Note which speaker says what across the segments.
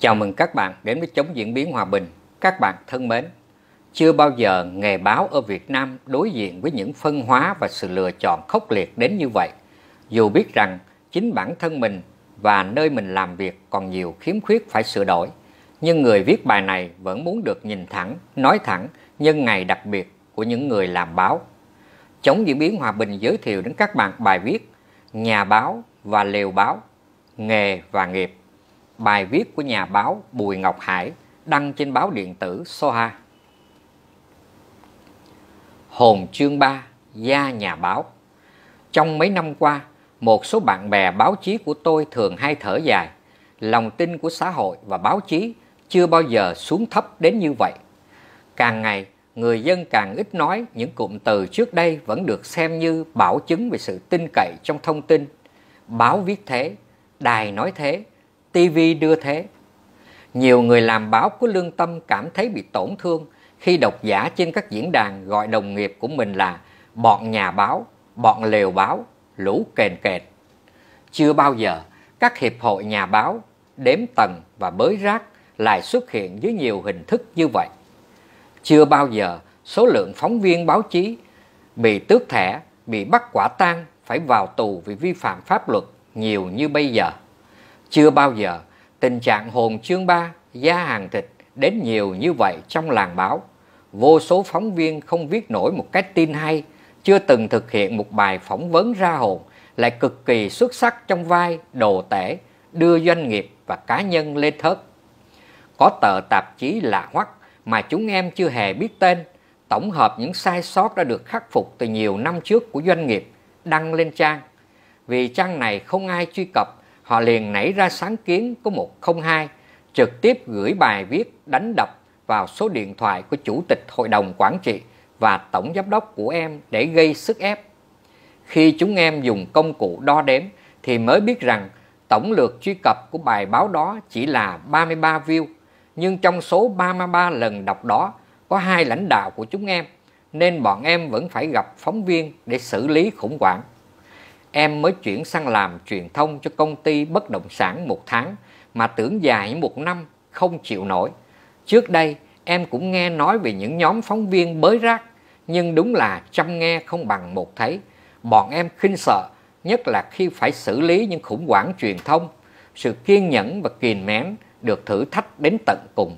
Speaker 1: Chào mừng các bạn đến với Chống Diễn biến Hòa bình. Các bạn thân mến, chưa bao giờ nghề báo ở Việt Nam đối diện với những phân hóa và sự lựa chọn khốc liệt đến như vậy. Dù biết rằng chính bản thân mình và nơi mình làm việc còn nhiều khiếm khuyết phải sửa đổi, nhưng người viết bài này vẫn muốn được nhìn thẳng, nói thẳng nhân ngày đặc biệt của những người làm báo. Chống Diễn biến Hòa bình giới thiệu đến các bạn bài viết Nhà báo và lều báo, nghề và nghiệp bài viết của nhà báo Bùi Ngọc Hải đăng trên báo điện tử Soha. Hồn chương 3, gia nhà báo. Trong mấy năm qua, một số bạn bè báo chí của tôi thường hay thở dài, lòng tin của xã hội và báo chí chưa bao giờ xuống thấp đến như vậy. Càng ngày, người dân càng ít nói những cụm từ trước đây vẫn được xem như bảo chứng về sự tin cậy trong thông tin. Báo viết thế, đài nói thế, TV đưa thế. Nhiều người làm báo có lương tâm cảm thấy bị tổn thương khi độc giả trên các diễn đàn gọi đồng nghiệp của mình là bọn nhà báo, bọn lều báo, lũ kền kệt. Chưa bao giờ các hiệp hội nhà báo đếm tầng và bới rác lại xuất hiện dưới nhiều hình thức như vậy. Chưa bao giờ số lượng phóng viên báo chí bị tước thẻ, bị bắt quả tang phải vào tù vì vi phạm pháp luật nhiều như bây giờ. Chưa bao giờ tình trạng hồn chương ba giá hàng thịt đến nhiều như vậy trong làng báo. Vô số phóng viên không viết nổi một cái tin hay, chưa từng thực hiện một bài phỏng vấn ra hồn, lại cực kỳ xuất sắc trong vai đồ tể, đưa doanh nghiệp và cá nhân lên thớt. Có tờ tạp chí lạ hoắc mà chúng em chưa hề biết tên, tổng hợp những sai sót đã được khắc phục từ nhiều năm trước của doanh nghiệp đăng lên trang. Vì trang này không ai truy cập họ liền nảy ra sáng kiến của 102, trực tiếp gửi bài viết đánh đập vào số điện thoại của Chủ tịch Hội đồng Quản trị và Tổng Giám đốc của em để gây sức ép. Khi chúng em dùng công cụ đo đếm thì mới biết rằng tổng lượt truy cập của bài báo đó chỉ là 33 view, nhưng trong số 33 lần đọc đó có hai lãnh đạo của chúng em, nên bọn em vẫn phải gặp phóng viên để xử lý khủng hoảng em mới chuyển sang làm truyền thông cho công ty bất động sản một tháng mà tưởng dài một năm không chịu nổi. Trước đây em cũng nghe nói về những nhóm phóng viên bới rác nhưng đúng là trăm nghe không bằng một thấy. Bọn em khinh sợ nhất là khi phải xử lý những khủng hoảng truyền thông. Sự kiên nhẫn và kiềm mén được thử thách đến tận cùng.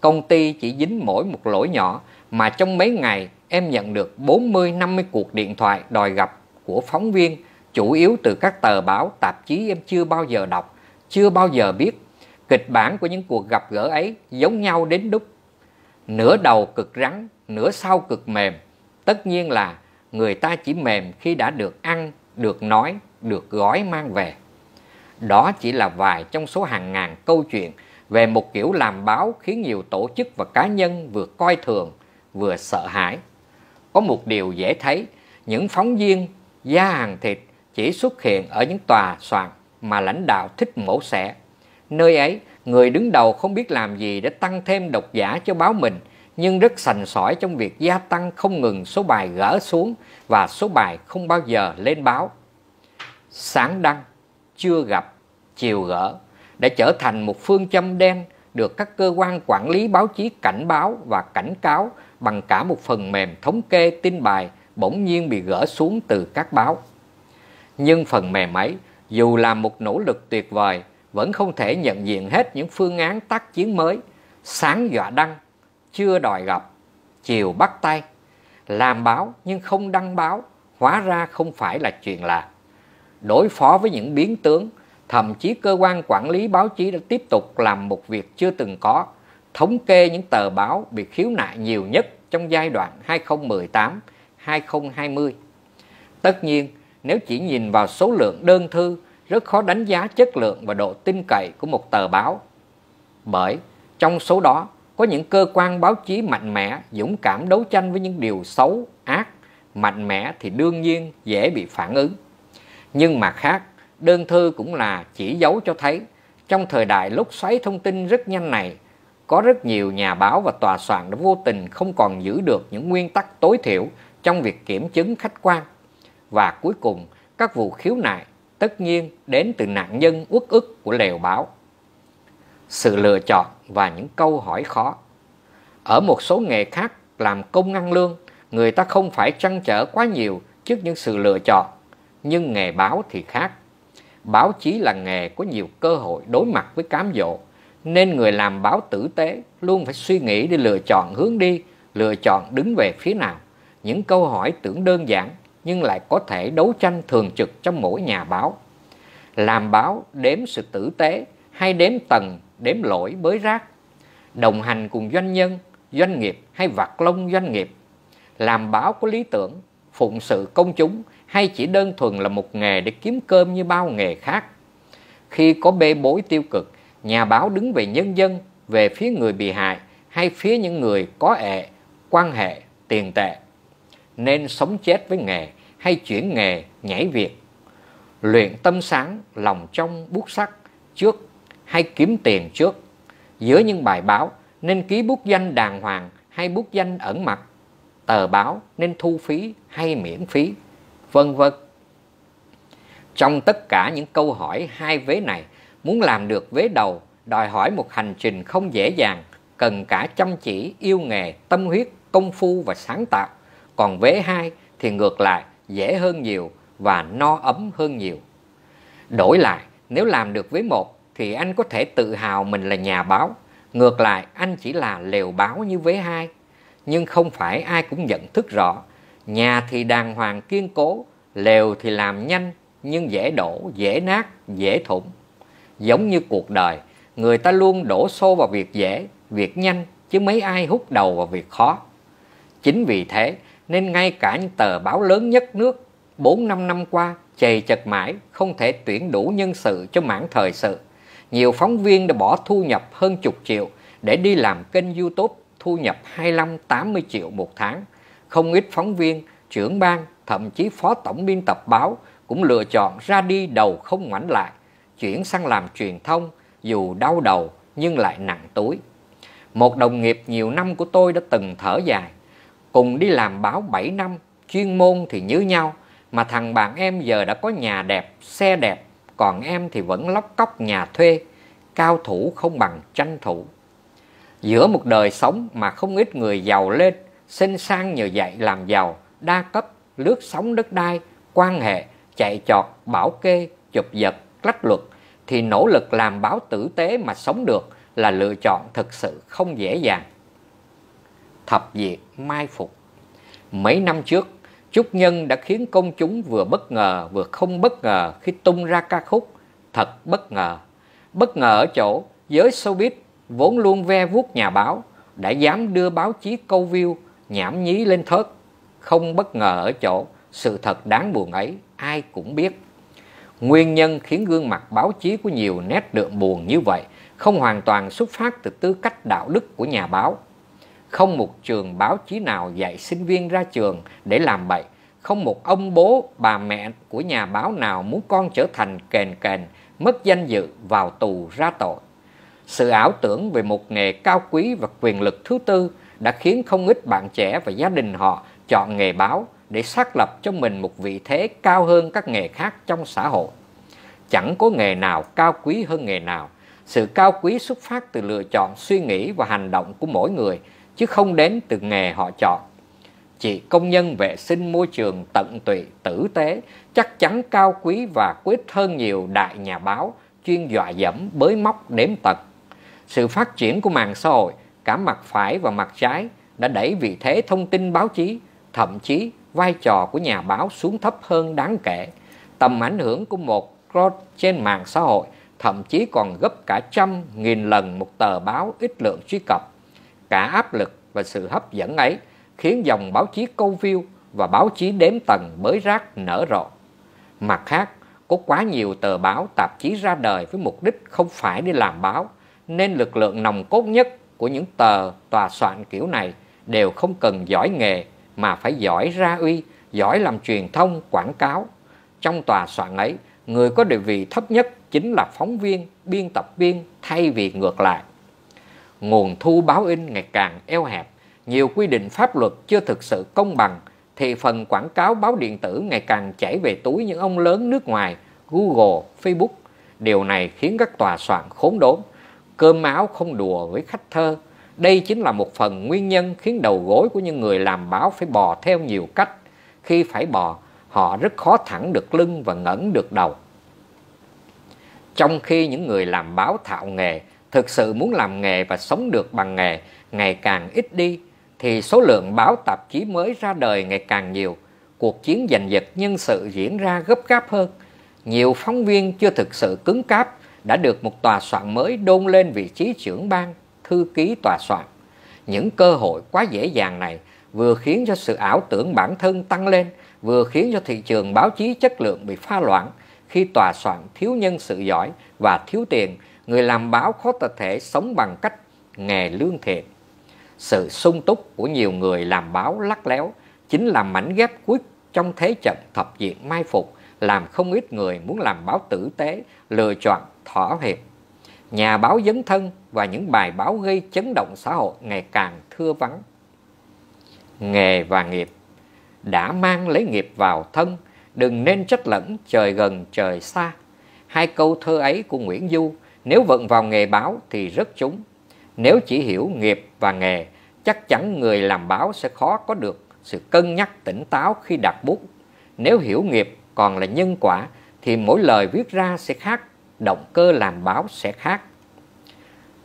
Speaker 1: Công ty chỉ dính mỗi một lỗi nhỏ mà trong mấy ngày em nhận được 40-50 cuộc điện thoại đòi gặp của phóng viên chủ yếu từ các tờ báo, tạp chí em chưa bao giờ đọc, chưa bao giờ biết. Kịch bản của những cuộc gặp gỡ ấy giống nhau đến đúc. Nửa đầu cực rắn, nửa sau cực mềm. Tất nhiên là người ta chỉ mềm khi đã được ăn, được nói, được gói mang về. Đó chỉ là vài trong số hàng ngàn câu chuyện về một kiểu làm báo khiến nhiều tổ chức và cá nhân vừa coi thường, vừa sợ hãi. Có một điều dễ thấy, những phóng viên da hàng thịt chỉ xuất hiện ở những tòa soạn mà lãnh đạo thích mổ xẻ. Nơi ấy, người đứng đầu không biết làm gì để tăng thêm độc giả cho báo mình, nhưng rất sành sỏi trong việc gia tăng không ngừng số bài gỡ xuống và số bài không bao giờ lên báo. Sáng đăng, chưa gặp, chiều gỡ đã trở thành một phương châm đen được các cơ quan quản lý báo chí cảnh báo và cảnh cáo bằng cả một phần mềm thống kê tin bài bỗng nhiên bị gỡ xuống từ các báo. Nhưng phần mềm ấy, dù làm một nỗ lực tuyệt vời, vẫn không thể nhận diện hết những phương án tác chiến mới, sáng dọa đăng, chưa đòi gặp, chiều bắt tay, làm báo nhưng không đăng báo, hóa ra không phải là chuyện lạ. Đối phó với những biến tướng, thậm chí cơ quan quản lý báo chí đã tiếp tục làm một việc chưa từng có, thống kê những tờ báo bị khiếu nại nhiều nhất trong giai đoạn 2018 2020. Tất nhiên, nếu chỉ nhìn vào số lượng đơn thư, rất khó đánh giá chất lượng và độ tin cậy của một tờ báo. Bởi trong số đó có những cơ quan báo chí mạnh mẽ, dũng cảm đấu tranh với những điều xấu, ác, mạnh mẽ thì đương nhiên dễ bị phản ứng. Nhưng mà khác, đơn thư cũng là chỉ dấu cho thấy trong thời đại lúc xoáy thông tin rất nhanh này, có rất nhiều nhà báo và tòa soạn đã vô tình không còn giữ được những nguyên tắc tối thiểu trong việc kiểm chứng khách quan. Và cuối cùng, các vụ khiếu nại tất nhiên đến từ nạn nhân uất ức của lèo báo. Sự lựa chọn và những câu hỏi khó. Ở một số nghề khác làm công ăn lương, người ta không phải trăn trở quá nhiều trước những sự lựa chọn, nhưng nghề báo thì khác. Báo chí là nghề có nhiều cơ hội đối mặt với cám dỗ, nên người làm báo tử tế luôn phải suy nghĩ để lựa chọn hướng đi, lựa chọn đứng về phía nào những câu hỏi tưởng đơn giản nhưng lại có thể đấu tranh thường trực trong mỗi nhà báo. Làm báo đếm sự tử tế hay đếm tầng, đếm lỗi bới rác, đồng hành cùng doanh nhân, doanh nghiệp hay vặt lông doanh nghiệp. Làm báo có lý tưởng, phụng sự công chúng hay chỉ đơn thuần là một nghề để kiếm cơm như bao nghề khác. Khi có bê bối tiêu cực, nhà báo đứng về nhân dân, về phía người bị hại hay phía những người có ệ, quan hệ, tiền tệ nên sống chết với nghề hay chuyển nghề nhảy việc. Luyện tâm sáng, lòng trong bút sắc trước hay kiếm tiền trước. Giữa những bài báo nên ký bút danh đàng hoàng hay bút danh ẩn mặt. Tờ báo nên thu phí hay miễn phí, vân vân. Trong tất cả những câu hỏi hai vế này, muốn làm được vế đầu đòi hỏi một hành trình không dễ dàng, cần cả chăm chỉ, yêu nghề, tâm huyết, công phu và sáng tạo còn vế hai thì ngược lại dễ hơn nhiều và no ấm hơn nhiều. Đổi lại, nếu làm được vế một thì anh có thể tự hào mình là nhà báo, ngược lại anh chỉ là lều báo như vế hai. Nhưng không phải ai cũng nhận thức rõ, nhà thì đàng hoàng kiên cố, lều thì làm nhanh nhưng dễ đổ, dễ nát, dễ thủng. Giống như cuộc đời, người ta luôn đổ xô vào việc dễ, việc nhanh chứ mấy ai hút đầu vào việc khó. Chính vì thế, nên ngay cả những tờ báo lớn nhất nước 4-5 năm qua chầy chật mãi không thể tuyển đủ nhân sự cho mảng thời sự. Nhiều phóng viên đã bỏ thu nhập hơn chục triệu để đi làm kênh YouTube thu nhập 25-80 triệu một tháng. Không ít phóng viên, trưởng ban, thậm chí phó tổng biên tập báo cũng lựa chọn ra đi đầu không ngoảnh lại, chuyển sang làm truyền thông dù đau đầu nhưng lại nặng túi. Một đồng nghiệp nhiều năm của tôi đã từng thở dài, cùng đi làm báo 7 năm, chuyên môn thì như nhau, mà thằng bạn em giờ đã có nhà đẹp, xe đẹp, còn em thì vẫn lóc cóc nhà thuê, cao thủ không bằng tranh thủ. Giữa một đời sống mà không ít người giàu lên, sinh sang nhờ dạy làm giàu, đa cấp, lướt sóng đất đai, quan hệ, chạy chọt bảo kê, chụp giật, lách luật, thì nỗ lực làm báo tử tế mà sống được là lựa chọn thực sự không dễ dàng thập diệt mai phục. Mấy năm trước, Trúc Nhân đã khiến công chúng vừa bất ngờ vừa không bất ngờ khi tung ra ca khúc Thật bất ngờ. Bất ngờ ở chỗ giới showbiz vốn luôn ve vuốt nhà báo đã dám đưa báo chí câu view nhảm nhí lên thớt. Không bất ngờ ở chỗ sự thật đáng buồn ấy ai cũng biết. Nguyên nhân khiến gương mặt báo chí của nhiều nét đượm buồn như vậy không hoàn toàn xuất phát từ tư cách đạo đức của nhà báo không một trường báo chí nào dạy sinh viên ra trường để làm bậy. Không một ông bố, bà mẹ của nhà báo nào muốn con trở thành kèn kèn mất danh dự, vào tù ra tội. Sự ảo tưởng về một nghề cao quý và quyền lực thứ tư đã khiến không ít bạn trẻ và gia đình họ chọn nghề báo để xác lập cho mình một vị thế cao hơn các nghề khác trong xã hội. Chẳng có nghề nào cao quý hơn nghề nào. Sự cao quý xuất phát từ lựa chọn suy nghĩ và hành động của mỗi người chứ không đến từ nghề họ chọn. chị công nhân vệ sinh môi trường tận tụy tử tế chắc chắn cao quý và quyết hơn nhiều đại nhà báo chuyên dọa dẫm bới móc đếm tật. Sự phát triển của mạng xã hội cả mặt phải và mặt trái đã đẩy vị thế thông tin báo chí, thậm chí vai trò của nhà báo xuống thấp hơn đáng kể. Tầm ảnh hưởng của một cross trên mạng xã hội thậm chí còn gấp cả trăm nghìn lần một tờ báo ít lượng truy cập. Cả áp lực và sự hấp dẫn ấy khiến dòng báo chí câu view và báo chí đếm tầng mới rác nở rộ. Mặt khác, có quá nhiều tờ báo tạp chí ra đời với mục đích không phải đi làm báo, nên lực lượng nòng cốt nhất của những tờ tòa soạn kiểu này đều không cần giỏi nghề mà phải giỏi ra uy, giỏi làm truyền thông, quảng cáo. Trong tòa soạn ấy, người có địa vị thấp nhất chính là phóng viên, biên tập viên thay vì ngược lại nguồn thu báo in ngày càng eo hẹp, nhiều quy định pháp luật chưa thực sự công bằng, thì phần quảng cáo báo điện tử ngày càng chảy về túi những ông lớn nước ngoài, Google, Facebook. Điều này khiến các tòa soạn khốn đốn, cơm áo không đùa với khách thơ. Đây chính là một phần nguyên nhân khiến đầu gối của những người làm báo phải bò theo nhiều cách. Khi phải bò, họ rất khó thẳng được lưng và ngẩng được đầu. Trong khi những người làm báo thạo nghề thực sự muốn làm nghề và sống được bằng nghề ngày càng ít đi thì số lượng báo tạp chí mới ra đời ngày càng nhiều, cuộc chiến giành giật nhân sự diễn ra gấp gáp hơn. Nhiều phóng viên chưa thực sự cứng cáp đã được một tòa soạn mới đôn lên vị trí trưởng ban, thư ký tòa soạn. Những cơ hội quá dễ dàng này vừa khiến cho sự ảo tưởng bản thân tăng lên, vừa khiến cho thị trường báo chí chất lượng bị pha loãng khi tòa soạn thiếu nhân sự giỏi và thiếu tiền người làm báo khó tập thể sống bằng cách nghề lương thiện. Sự sung túc của nhiều người làm báo lắc léo chính là mảnh ghép cuối trong thế trận thập diện mai phục làm không ít người muốn làm báo tử tế lựa chọn thỏa hiệp. Nhà báo dấn thân và những bài báo gây chấn động xã hội ngày càng thưa vắng. Nghề và nghiệp đã mang lấy nghiệp vào thân, đừng nên trách lẫn trời gần trời xa. Hai câu thơ ấy của Nguyễn Du nếu vận vào nghề báo thì rất trúng. Nếu chỉ hiểu nghiệp và nghề, chắc chắn người làm báo sẽ khó có được sự cân nhắc tỉnh táo khi đặt bút. Nếu hiểu nghiệp còn là nhân quả thì mỗi lời viết ra sẽ khác, động cơ làm báo sẽ khác.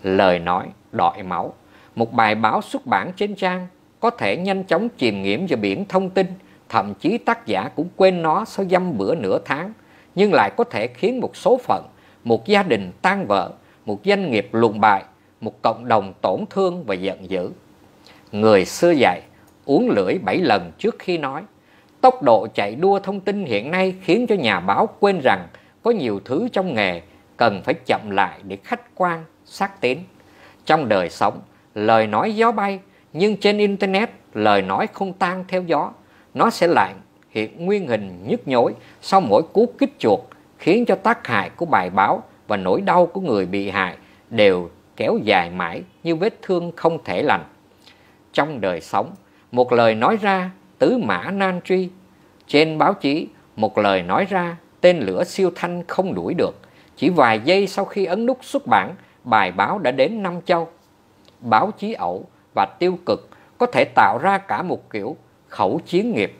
Speaker 1: Lời nói đọi máu, một bài báo xuất bản trên trang có thể nhanh chóng chìm nghiễm vào biển thông tin, thậm chí tác giả cũng quên nó sau dăm bữa nửa tháng, nhưng lại có thể khiến một số phận một gia đình tan vỡ, một doanh nghiệp luồn bại, một cộng đồng tổn thương và giận dữ. Người xưa dạy, uống lưỡi bảy lần trước khi nói. Tốc độ chạy đua thông tin hiện nay khiến cho nhà báo quên rằng có nhiều thứ trong nghề cần phải chậm lại để khách quan, xác tín. Trong đời sống, lời nói gió bay, nhưng trên Internet, lời nói không tan theo gió. Nó sẽ lại hiện nguyên hình nhức nhối sau mỗi cú kích chuột khiến cho tác hại của bài báo và nỗi đau của người bị hại đều kéo dài mãi như vết thương không thể lành. Trong đời sống, một lời nói ra tứ mã nan truy. Trên báo chí, một lời nói ra tên lửa siêu thanh không đuổi được. Chỉ vài giây sau khi ấn nút xuất bản, bài báo đã đến Nam Châu. Báo chí ẩu và tiêu cực có thể tạo ra cả một kiểu khẩu chiến nghiệp.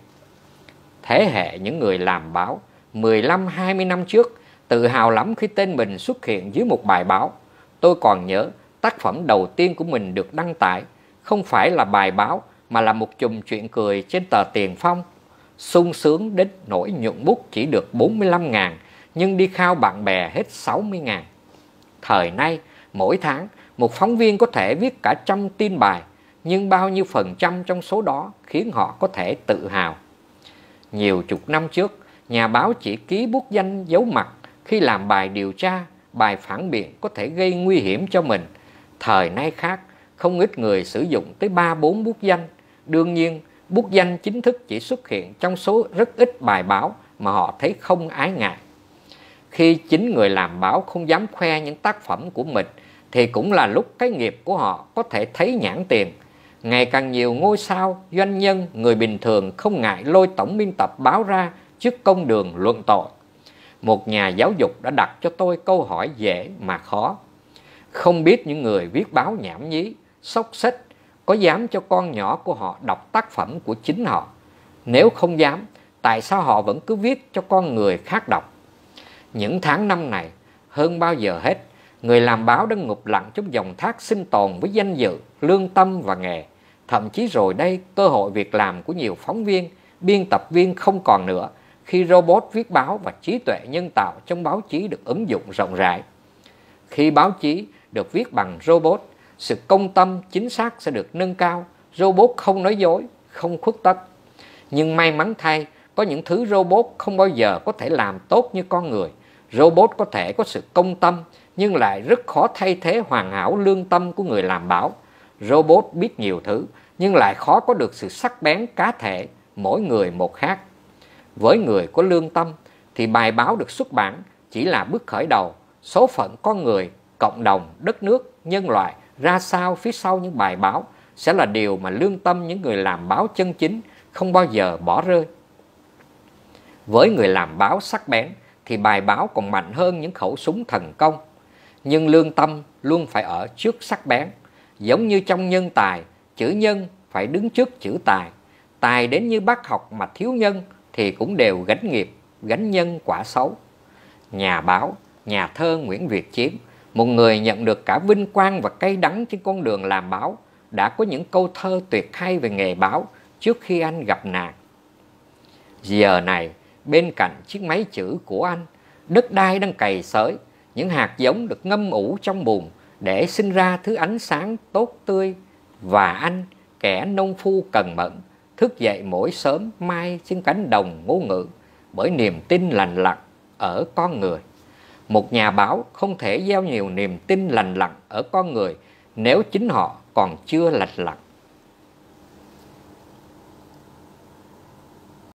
Speaker 1: Thế hệ những người làm báo 15-20 năm trước, tự hào lắm khi tên mình xuất hiện dưới một bài báo. Tôi còn nhớ tác phẩm đầu tiên của mình được đăng tải, không phải là bài báo mà là một chùm chuyện cười trên tờ tiền phong. sung sướng đến nỗi nhuận bút chỉ được 45 ngàn, nhưng đi khao bạn bè hết 60 ngàn. Thời nay, mỗi tháng, một phóng viên có thể viết cả trăm tin bài, nhưng bao nhiêu phần trăm trong số đó khiến họ có thể tự hào. Nhiều chục năm trước, nhà báo chỉ ký bút danh dấu mặt khi làm bài điều tra, bài phản biện có thể gây nguy hiểm cho mình. Thời nay khác, không ít người sử dụng tới 3-4 bút danh. Đương nhiên, bút danh chính thức chỉ xuất hiện trong số rất ít bài báo mà họ thấy không ái ngại. Khi chính người làm báo không dám khoe những tác phẩm của mình, thì cũng là lúc cái nghiệp của họ có thể thấy nhãn tiền. Ngày càng nhiều ngôi sao, doanh nhân, người bình thường không ngại lôi tổng biên tập báo ra trước công đường luận tội. Một nhà giáo dục đã đặt cho tôi câu hỏi dễ mà khó. Không biết những người viết báo nhảm nhí, sốc xích có dám cho con nhỏ của họ đọc tác phẩm của chính họ? Nếu không dám, tại sao họ vẫn cứ viết cho con người khác đọc? Những tháng năm này, hơn bao giờ hết, người làm báo đã ngụp lặng trong dòng thác sinh tồn với danh dự, lương tâm và nghề. Thậm chí rồi đây, cơ hội việc làm của nhiều phóng viên, biên tập viên không còn nữa, khi robot viết báo và trí tuệ nhân tạo trong báo chí được ứng dụng rộng rãi. Khi báo chí được viết bằng robot, sự công tâm chính xác sẽ được nâng cao, robot không nói dối, không khuất tất. Nhưng may mắn thay, có những thứ robot không bao giờ có thể làm tốt như con người. Robot có thể có sự công tâm nhưng lại rất khó thay thế hoàn hảo lương tâm của người làm báo. Robot biết nhiều thứ nhưng lại khó có được sự sắc bén cá thể, mỗi người một khác. Với người có lương tâm thì bài báo được xuất bản chỉ là bước khởi đầu, số phận con người, cộng đồng, đất nước, nhân loại ra sao phía sau những bài báo sẽ là điều mà lương tâm những người làm báo chân chính không bao giờ bỏ rơi. Với người làm báo sắc bén thì bài báo còn mạnh hơn những khẩu súng thần công. Nhưng lương tâm luôn phải ở trước sắc bén. Giống như trong nhân tài, chữ nhân phải đứng trước chữ tài. Tài đến như bác học mà thiếu nhân thì cũng đều gánh nghiệp, gánh nhân quả xấu. Nhà báo, nhà thơ Nguyễn Việt Chiếm, một người nhận được cả vinh quang và cay đắng trên con đường làm báo, đã có những câu thơ tuyệt hay về nghề báo trước khi anh gặp nạn. Giờ này, bên cạnh chiếc máy chữ của anh, đất đai đang cày sới, những hạt giống được ngâm ủ trong bùn để sinh ra thứ ánh sáng tốt tươi và anh, kẻ nông phu cần mẫn, thức dậy mỗi sớm mai trên cánh đồng ngô ngự bởi niềm tin lành lặn ở con người. Một nhà báo không thể gieo nhiều niềm tin lành lặn ở con người nếu chính họ còn chưa lành lặn.